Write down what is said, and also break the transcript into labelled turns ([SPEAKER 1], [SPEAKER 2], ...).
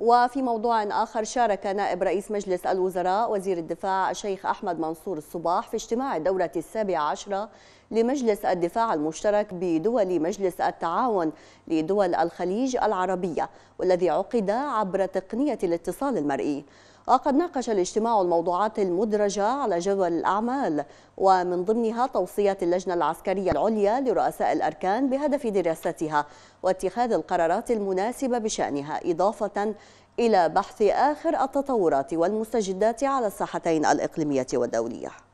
[SPEAKER 1] وفي موضوع آخر شارك نائب رئيس مجلس الوزراء وزير الدفاع الشيخ أحمد منصور الصباح في اجتماع الدورة السابعة عشرة لمجلس الدفاع المشترك بدول مجلس التعاون لدول الخليج العربية والذي عقد عبر تقنية الاتصال المرئي وقد ناقش الاجتماع الموضوعات المدرجة على جدول الأعمال ومن ضمنها توصية اللجنة العسكرية العليا لرؤساء الأركان بهدف دراستها واتخاذ القرارات المناسبة بشأنها إضافة إلى بحث آخر التطورات والمستجدات على الساحتين الإقليمية والدولية